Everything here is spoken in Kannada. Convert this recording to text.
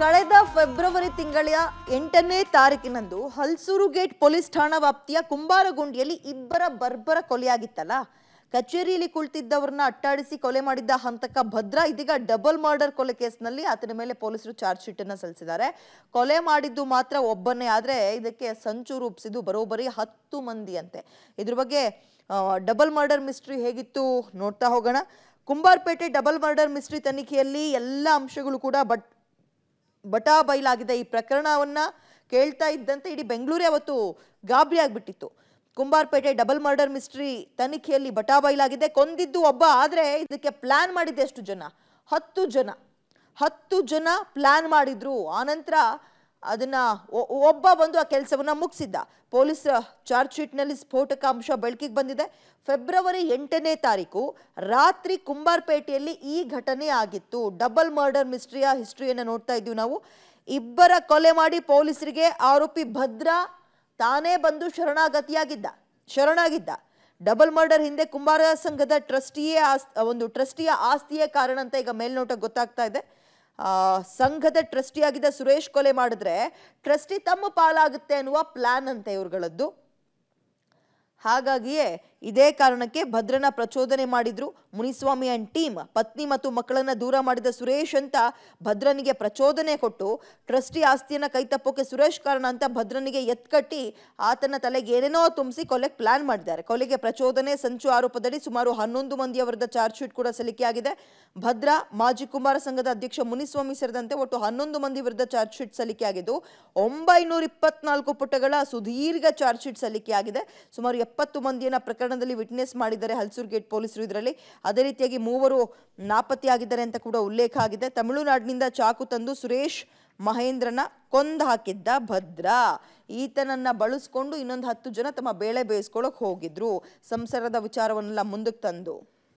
ಕಳೆದ ಫೆಬ್ರವರಿ ತಿಂಗಳ ಎಂಟನೇ ತಾರೀಕಿನಂದು ಹಲ್ಸೂರು ಗೇಟ್ ಪೊಲೀಸ್ ಠಾಣಾ ವ್ಯಾಪ್ತಿಯ ಕುಂಬಾರಗುಂಡಿಯಲ್ಲಿ ಇಬ್ಬರ ಬರ್ಬರ ಕೊಲೆಯಾಗಿತ್ತಲ್ಲ ಕಚೇರಿಯಲ್ಲಿ ಕುಳಿತಿದ್ದವರನ್ನ ಅಟ್ಟಾಡಿಸಿ ಕೊಲೆ ಮಾಡಿದ್ದ ಹಂತಕ ಭದ್ರಾ ಇದೀಗ ಡಬಲ್ ಮರ್ಡರ್ ಕೊಲೆ ಕೇಸ್ನಲ್ಲಿ ಆತನ ಮೇಲೆ ಪೊಲೀಸರು ಚಾರ್ಜ್ ಶೀಟ್ ಅನ್ನ ಸಲ್ಲಿಸಿದ್ದಾರೆ ಕೊಲೆ ಮಾಡಿದ್ದು ಮಾತ್ರ ಒಬ್ಬನೇ ಆದ್ರೆ ಇದಕ್ಕೆ ಸಂಚು ರೂಪಿಸಿದ್ದು ಬರೋಬ್ಬರಿ ಹತ್ತು ಮಂದಿ ಅಂತೆ ಇದ್ರ ಬಗ್ಗೆ ಡಬಲ್ ಮರ್ಡರ್ ಮಿಸ್ಟ್ರಿ ಹೇಗಿತ್ತು ನೋಡ್ತಾ ಹೋಗೋಣ ಕುಂಬಾರ್ಪೇಟೆ ಡಬಲ್ ಮರ್ಡರ್ ಮಿಸ್ಟ್ರಿ ತನಿಖೆಯಲ್ಲಿ ಎಲ್ಲ ಅಂಶಗಳು ಕೂಡ ಬಟ್ ಬಟಾ ಬೈಲಾಗಿದೆ ಈ ಪ್ರಕರಣವನ್ನು ಕೇಳ್ತಾ ಇದ್ದಂತೆ ಇಡೀ ಬೆಂಗಳೂರೇ ಅವತ್ತು ಗಾಬರಿ ಆಗಿಬಿಟ್ಟಿತ್ತು ಕುಂಬಾರ್ಪೇಟೆ ಡಬಲ್ ಮರ್ಡರ್ ಮಿಸ್ಟ್ರಿ ತನಿಖೆಯಲ್ಲಿ ಬಟಾ ಬೈಲಾಗಿದೆ ಕೊಂದಿದ್ದು ಒಬ್ಬ ಆದರೆ ಇದಕ್ಕೆ ಪ್ಲಾನ್ ಮಾಡಿದ್ದೆ ಅಷ್ಟು ಜನ ಹತ್ತು ಜನ ಹತ್ತು ಜನ ಪ್ಲಾನ್ ಮಾಡಿದ್ರು ಆನಂತರ ಅದನ್ನು ಒಬ್ಬ ಬಂದು ಆ ಕೆಲಸವನ್ನು ಮುಗಿಸಿದ್ದ ಪೊಲೀಸ್ ಚಾರ್ಜ್ ಶೀಟ್ನಲ್ಲಿ ಸ್ಫೋಟಕ ಅಂಶ ಬೆಳಕಿಗೆ ಬಂದಿದೆ ಫೆಬ್ರವರಿ ಎಂಟನೇ ತಾರೀಕು ರಾತ್ರಿ ಕುಂಬಾರ್ಪೇಟೆಯಲ್ಲಿ ಈ ಘಟನೆ ಆಗಿತ್ತು ಡಬಲ್ ಮರ್ಡರ್ ಮಿಸ್ಟ್ರಿಯ ಹಿಸ್ಟ್ರಿಯನ್ನು ನೋಡ್ತಾ ಇದ್ದೀವಿ ನಾವು ಇಬ್ಬರ ಕೊಲೆ ಮಾಡಿ ಪೊಲೀಸರಿಗೆ ಆರೋಪಿ ಭದ್ರ ತಾನೇ ಬಂದು ಶರಣಾಗತಿಯಾಗಿದ್ದ ಶರಣಾಗಿದ್ದ ಡಬಲ್ ಮರ್ಡರ್ ಹಿಂದೆ ಕುಂಬಾರ ಸಂಘದ ಟ್ರಸ್ಟಿಯೇ ಆಸ್ ಒಂದು ಟ್ರಸ್ಟಿಯ ಆಸ್ತಿಯೇ ಕಾರಣ ಅಂತ ಈಗ ಮೇಲ್ನೋಟ ಗೊತ್ತಾಗ್ತಾ ಇದೆ ಸಂಘದ ಆಗಿದ್ದ ಸುರೇಶ್ ಕೊಲೆ ಮಾಡಿದ್ರೆ ಟ್ರಸ್ಟಿ ತಮ್ಮ ಪಾಲಾಗುತ್ತೆ ಅನ್ನುವ ಪ್ಲಾನ್ ಅಂತೆ ಇವ್ರುಗಳದ್ದು ಹಾಗಾಗಿಯೇ ಇದೇ ಕಾರಣಕ್ಕೆ ಭದ್ರನ ಪ್ರಚೋದನೆ ಮಾಡಿದ್ರು ಮುನಿಸ್ವಾಮಿ ಅಂಡ್ ಟೀಮ್ ಪತ್ನಿ ಮತ್ತು ಮಕ್ಕಳನ್ನ ದೂರ ಮಾಡಿದ ಸುರೇಶ್ ಅಂತ ಭದ್ರನಿಗೆ ಪ್ರಚೋದನೆ ಕೊಟ್ಟು ಟ್ರಸ್ಟಿ ಆಸ್ತಿಯನ್ನ ಕೈತಪ್ಪೋಕೆ ಸುರೇಶ್ ಕಾರಣ ಅಂತ ಭದ್ರನಿಗೆ ಎತ್ಕಟ್ಟಿ ಆತನ ತಲೆಗೆ ಏನೇನೋ ತುಂಬಿಸಿ ಕೊಲೆಗೆ ಪ್ಲಾನ್ ಮಾಡಿದ್ದಾರೆ ಕೊಲೆಗೆ ಪ್ರಚೋದನೆ ಸಂಚು ಆರೋಪದಡಿ ಸುಮಾರು ಹನ್ನೊಂದು ಮಂದಿಯ ವಿರುದ್ಧ ಚಾರ್ಜ್ ಶೀಟ್ ಕೂಡ ಸಲ್ಲಿಕೆಯಾಗಿದೆ ಭದ್ರ ಮಾಜಿ ಕುಮಾರ ಸಂಘದ ಅಧ್ಯಕ್ಷ ಮುನಿಸ್ವಾಮಿ ಸೇರಿದಂತೆ ಒಟ್ಟು ಹನ್ನೊಂದು ಮಂದಿ ವಿರುದ್ಧ ಚಾರ್ಜ್ ಶೀಟ್ ಸಲ್ಲಿಕೆಯಾಗಿದ್ದು ಒಂಬೈನೂರ ಇಪ್ಪತ್ನಾಲ್ಕು ಪುಟಗಳ ಸುದೀರ್ಘ ಚಾರ್ಜ್ ಶೀಟ್ ಸಲ್ಲಿಕೆಯಾಗಿದೆ ಸುಮಾರು ಎಪ್ಪತ್ತು ಮಂದಿಯನ್ನ ಪ್ರಕರಣ ಪ್ರಕರಣದಲ್ಲಿ ವಿಟ್ನೆಸ್ ಮಾಡಿದ್ದಾರೆ ಗೇಟ್ ಪೊಲೀಸರು ಇದರಲ್ಲಿ ಅದೇ ರೀತಿಯಾಗಿ ಮೂವರು ನಾಪತ್ತೆಯಾಗಿದ್ದಾರೆ ಅಂತ ಕೂಡ ಉಲ್ಲೇಖ ಆಗಿದೆ ತಮಿಳುನಾಡಿನಿಂದ ಚಾಕು ತಂದು ಸುರೇಶ್ ಮಹೇಂದ್ರನ ಕೊಂದು ಹಾಕಿದ್ದ ಭದ್ರ ಈತನನ್ನ ಬಳಸ್ಕೊಂಡು ಇನ್ನೊಂದು ಹತ್ತು ಜನ ತಮ್ಮ ಬೇಳೆ ಬೇಯಿಸ್ಕೊಳಕ್ ಹೋಗಿದ್ರು ಸಂಸಾರದ ವಿಚಾರವನ್ನೆಲ್ಲ ಮುಂದಕ್ಕೆ ತಂದು